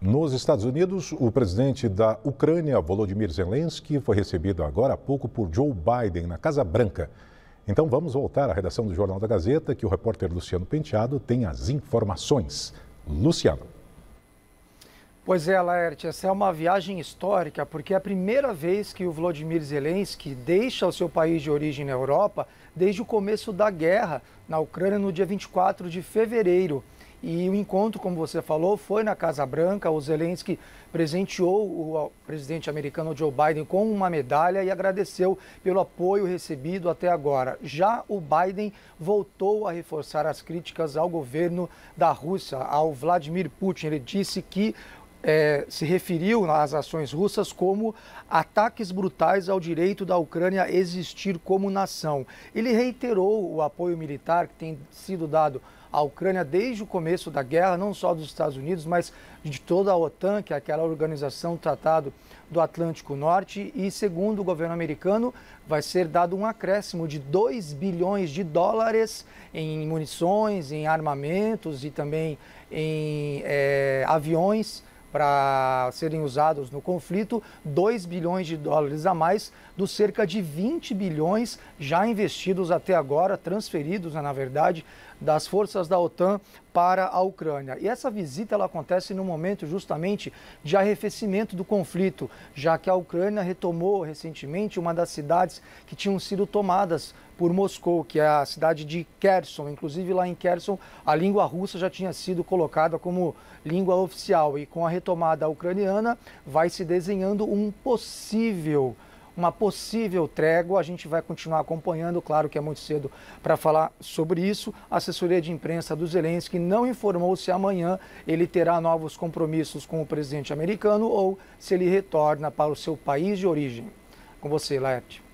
Nos Estados Unidos, o presidente da Ucrânia, Volodymyr Zelensky, foi recebido agora há pouco por Joe Biden na Casa Branca. Então vamos voltar à redação do Jornal da Gazeta, que o repórter Luciano Penteado tem as informações. Luciano. Pois é, Laerte, essa é uma viagem histórica, porque é a primeira vez que o Volodymyr Zelensky deixa o seu país de origem na Europa desde o começo da guerra na Ucrânia no dia 24 de fevereiro. E o encontro, como você falou, foi na Casa Branca. O Zelensky presenteou o presidente americano Joe Biden com uma medalha e agradeceu pelo apoio recebido até agora. Já o Biden voltou a reforçar as críticas ao governo da Rússia, ao Vladimir Putin. Ele disse que é, se referiu às ações russas como ataques brutais ao direito da Ucrânia existir como nação. Ele reiterou o apoio militar que tem sido dado à Ucrânia desde o começo da guerra, não só dos Estados Unidos, mas de toda a OTAN, que é aquela organização tratado do Atlântico Norte. E, segundo o governo americano, vai ser dado um acréscimo de 2 bilhões de dólares em munições, em armamentos e também em é, aviões para serem usados no conflito, 2 bilhões de dólares a mais dos cerca de 20 bilhões já investidos até agora, transferidos, né, na verdade, das forças da OTAN para a Ucrânia. E essa visita ela acontece no momento justamente de arrefecimento do conflito, já que a Ucrânia retomou recentemente uma das cidades que tinham sido tomadas por Moscou, que é a cidade de Kherson. Inclusive, lá em Kherson, a língua russa já tinha sido colocada como língua oficial. E com a retomada ucraniana, vai se desenhando um possível uma possível trégua. A gente vai continuar acompanhando, claro que é muito cedo para falar sobre isso. A assessoria de imprensa do Zelensky não informou se amanhã ele terá novos compromissos com o presidente americano ou se ele retorna para o seu país de origem. Com você, Laerte.